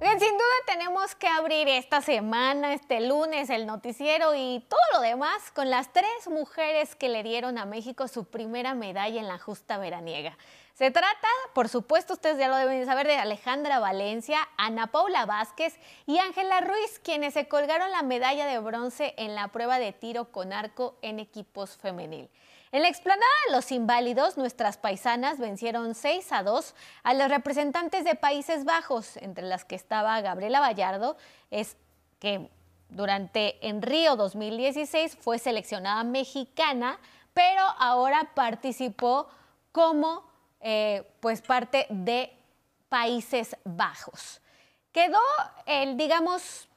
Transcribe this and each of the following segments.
Bien, sin duda tenemos que abrir esta semana, este lunes, el noticiero y todo lo demás con las tres mujeres que le dieron a México su primera medalla en la justa veraniega. Se trata, por supuesto, ustedes ya lo deben saber, de Alejandra Valencia, Ana Paula Vázquez y Ángela Ruiz, quienes se colgaron la medalla de bronce en la prueba de tiro con arco en equipos femenil. En la explanada de los inválidos, nuestras paisanas vencieron 6 a 2 a los representantes de Países Bajos, entre las que estaba Gabriela Vallardo, es que durante en Río 2016 fue seleccionada mexicana, pero ahora participó como eh, pues parte de Países Bajos. Quedó el, digamos,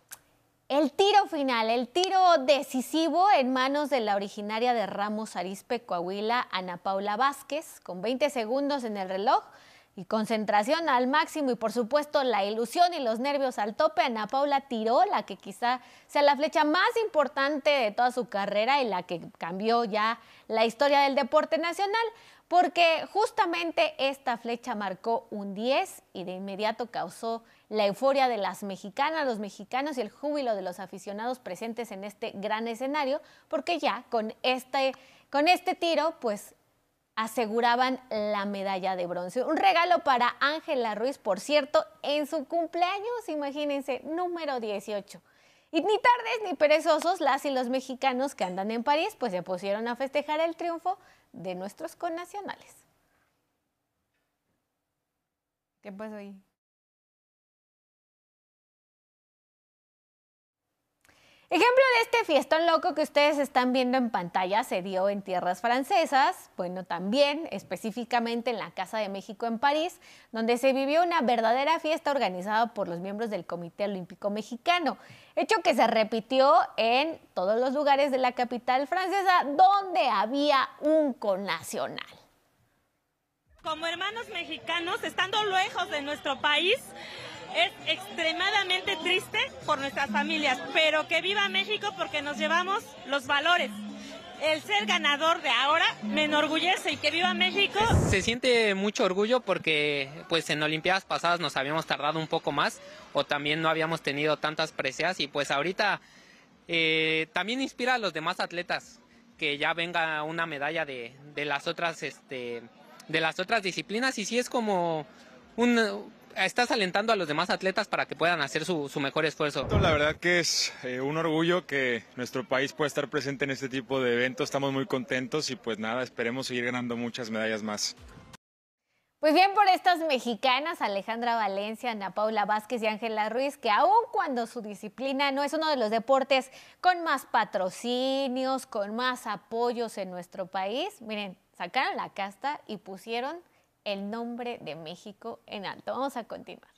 el tiro final, el tiro decisivo en manos de la originaria de Ramos Arispe, Coahuila, Ana Paula Vázquez, con 20 segundos en el reloj, y concentración al máximo y por supuesto la ilusión y los nervios al tope, Ana Paula tiró la que quizá sea la flecha más importante de toda su carrera y la que cambió ya la historia del deporte nacional, porque justamente esta flecha marcó un 10 y de inmediato causó la euforia de las mexicanas, los mexicanos y el júbilo de los aficionados presentes en este gran escenario, porque ya con este, con este tiro, pues aseguraban la medalla de bronce. Un regalo para Ángela Ruiz, por cierto, en su cumpleaños, imagínense, número 18. Y ni tardes ni perezosos, las y los mexicanos que andan en París, pues se pusieron a festejar el triunfo de nuestros connacionales. ¿Qué pasó ahí? Ejemplo de este fiestón loco que ustedes están viendo en pantalla se dio en tierras francesas, bueno, también específicamente en la Casa de México en París, donde se vivió una verdadera fiesta organizada por los miembros del Comité Olímpico Mexicano, hecho que se repitió en todos los lugares de la capital francesa donde había un nacional. Como hermanos mexicanos, estando lejos de nuestro país, es extremadamente triste por nuestras familias, pero que viva México porque nos llevamos los valores. El ser ganador de ahora me enorgullece y que viva México. Se siente mucho orgullo porque pues en Olimpiadas pasadas nos habíamos tardado un poco más o también no habíamos tenido tantas preseas y pues ahorita eh, también inspira a los demás atletas que ya venga una medalla de, las otras este de las otras disciplinas y si sí es como un estás alentando a los demás atletas para que puedan hacer su, mejor esfuerzo. La verdad que es eh, un orgullo que nuestro país pueda estar presente en este tipo de eventos. Estamos muy contentos y pues nada, esperemos seguir ganando muchas medallas más. Pues bien por estas mexicanas, Alejandra Valencia, Ana Paula Vázquez y Ángela Ruiz, que aun cuando su disciplina no es uno de los deportes con más patrocinios, con más apoyos en nuestro país, miren, sacaron la casta y pusieron el nombre de México en alto. Vamos a continuar.